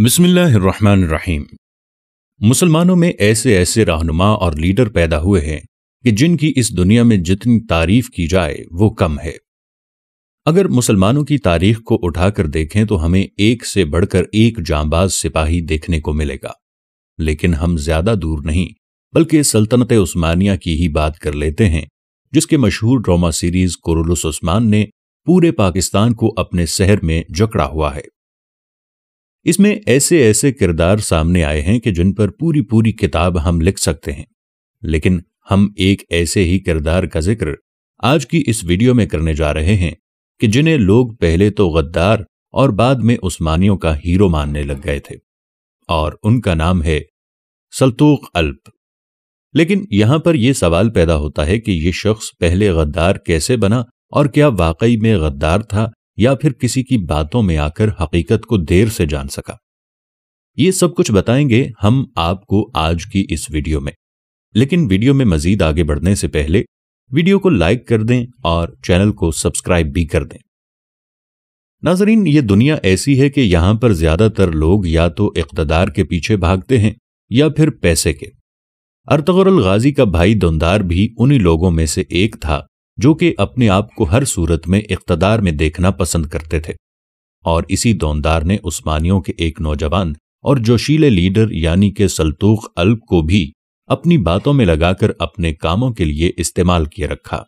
बसमीम मुसलमानों में ऐसे ऐसे रहनुमा और लीडर पैदा हुए हैं कि जिनकी इस दुनिया में जितनी तारीफ की जाए वो कम है अगर मुसलमानों की तारीख को उठाकर देखें तो हमें एक से बढ़कर एक जांबाज सिपाही देखने को मिलेगा लेकिन हम ज्यादा दूर नहीं बल्कि सल्तनत उस्मानिया की ही बात कर लेते हैं जिसके मशहूर ड्रामा सीरीज कोरुलस उस्मान ने पूरे पाकिस्तान को अपने शहर में जकड़ा हुआ है इसमें ऐसे ऐसे किरदार सामने आए हैं कि जिन पर पूरी पूरी किताब हम लिख सकते हैं लेकिन हम एक ऐसे ही किरदार का जिक्र आज की इस वीडियो में करने जा रहे हैं कि जिन्हें लोग पहले तो गद्दार और बाद में उस्मानियों का हीरो मानने लग गए थे और उनका नाम है सलतूक अल्प लेकिन यहां पर यह सवाल पैदा होता है कि यह शख्स पहले गद्दार कैसे बना और क्या वाकई में गद्दार था या फिर किसी की बातों में आकर हकीकत को देर से जान सका ये सब कुछ बताएंगे हम आपको आज की इस वीडियो में लेकिन वीडियो में मजीद आगे बढ़ने से पहले वीडियो को लाइक कर दें और चैनल को सब्सक्राइब भी कर दें नाजरीन ये दुनिया ऐसी है कि यहां पर ज्यादातर लोग या तो इकतदार के पीछे भागते हैं या फिर पैसे के अरतगरल गाजी का भाई दुंदार भी उन्हीं लोगों में से एक था जो कि अपने आप को हर सूरत में इकतदार में देखना पसंद करते थे और इसी दौनदार ने उस्मानियों के एक नौजवान और जोशीले लीडर यानी के सलतूख अल्ब को भी अपनी बातों में लगाकर अपने कामों के लिए इस्तेमाल किए रखा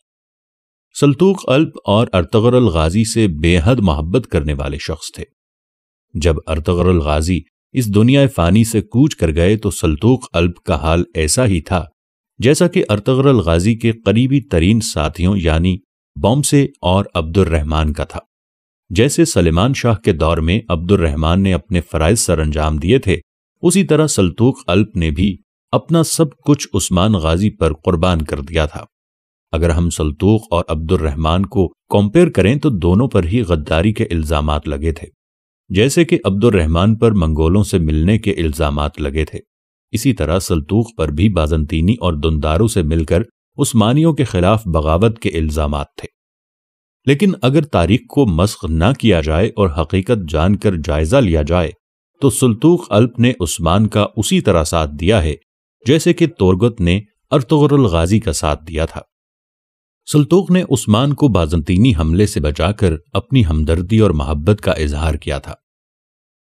सल्तूख अल्प और अर्तगरल गाजी से बेहद मोहब्बत करने वाले शख्स थे जब अरतगरल गाजी इस दुनिया फ़ानी से कूच कर गए तो सलतूक अल्प का हाल ऐसा ही था जैसा कि अर्तगरल गाजी के करीबी तरीन साथियों यानी बॉम्बे और अब्दुलरहमान का था जैसे सलेमान शाह के दौर में अब्दुलरहमान ने अपने फ़राइज सर अंजाम दिए थे उसी तरह सल्तूक अल्प ने भी अपना सब कुछ उस्मान गाजी पर कुर्बान कर दिया था अगर हम सल्तूक और अब्दुलरहमान को कंपेयर करें तो दोनों पर ही गद्दारी के इल्ज़ाम लगे थे जैसे कि अब्दुलरहमान पर मंगोलों से मिलने के इल्ज़ाम लगे थे इसी तरह सल्तूख पर भी बाजंतीनी और दुनदारों से मिलकर उस्मानियों के खिलाफ बगावत के इल्जाम थे लेकिन अगर तारीख को मस्क न किया जाए और हकीकत जानकर जायजा लिया जाए तो सुलतूक अल्प ने उस्मान का उसी तरह साथ दिया है जैसे कि तोरगत ने अर्तगरुल गाजी का साथ दिया था सुलतूक ने उस्मान को बाजंतीनी हमले से बचाकर अपनी हमदर्दी और मोहब्बत का इजहार किया था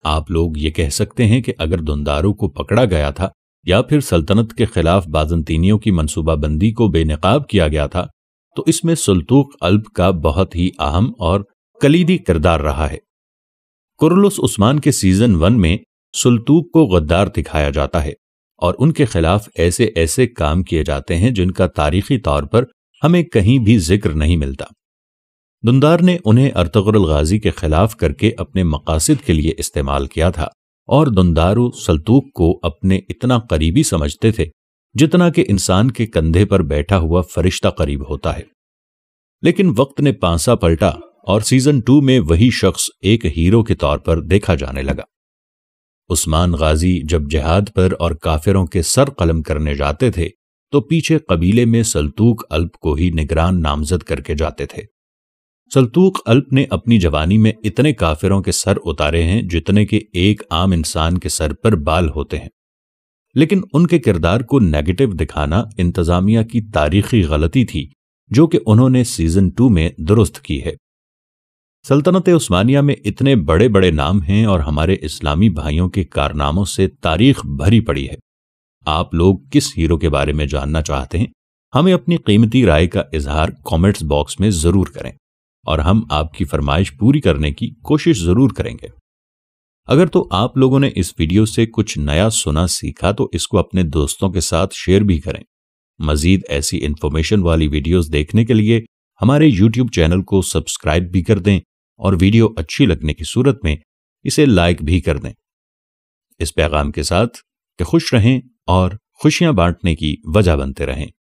आप लोग ये कह सकते हैं कि अगर दुंदारू को पकड़ा गया था या फिर सल्तनत के खिलाफ बाजंतीनियों की मनसूबाबंदी को बेनकाब किया गया था तो इसमें सुल्तूक अल्ब का बहुत ही अहम और कलीदी किरदार रहा है कुरलुस उस्मान के सीजन वन में सुल्तूक को गद्दार दिखाया जाता है और उनके खिलाफ ऐसे ऐसे काम किए जाते हैं जिनका तारीखी तौर पर हमें कहीं भी जिक्र नहीं मिलता दुंदार ने उन्हें अर्तगरल गाजी के खिलाफ करके अपने मकासद के लिए इस्तेमाल किया था और दुंदारू सल्तूक को अपने इतना करीबी समझते थे जितना कि इंसान के कंधे पर बैठा हुआ फरिश्ता करीब होता है लेकिन वक्त ने पांसा पलटा और सीजन टू में वही शख्स एक हीरो के तौर पर देखा जाने लगा उस्मान गाजी जब जहाद पर और काफिरों के सर कलम करने जाते थे तो पीछे कबीले में सल्तूक अल्प को ही निगरान नामजद करके जाते थे सल्तूक अल्प ने अपनी जवानी में इतने काफिरों के सर उतारे हैं जितने के एक आम इंसान के सर पर बाल होते हैं लेकिन उनके किरदार को नेगेटिव दिखाना इंतजामिया की तारीखी गलती थी जो कि उन्होंने सीजन टू में दुरुस्त की है सल्तनत उस्मानिया में इतने बड़े बड़े नाम हैं और हमारे इस्लामी भाइयों के कारनामों से तारीख भरी पड़ी है आप लोग किस हीरो के बारे में जानना चाहते हैं हमें अपनी कीमती राय का इजहार कमेंट्स बॉक्स में जरूर करें और हम आपकी फरमाइश पूरी करने की कोशिश जरूर करेंगे अगर तो आप लोगों ने इस वीडियो से कुछ नया सुना सीखा तो इसको अपने दोस्तों के साथ शेयर भी करें मजीद ऐसी इंफॉर्मेशन वाली वीडियोस देखने के लिए हमारे YouTube चैनल को सब्सक्राइब भी कर दें और वीडियो अच्छी लगने की सूरत में इसे लाइक भी कर दें इस पैगाम के साथ कि खुश रहें और खुशियां बांटने की वजह बनते रहें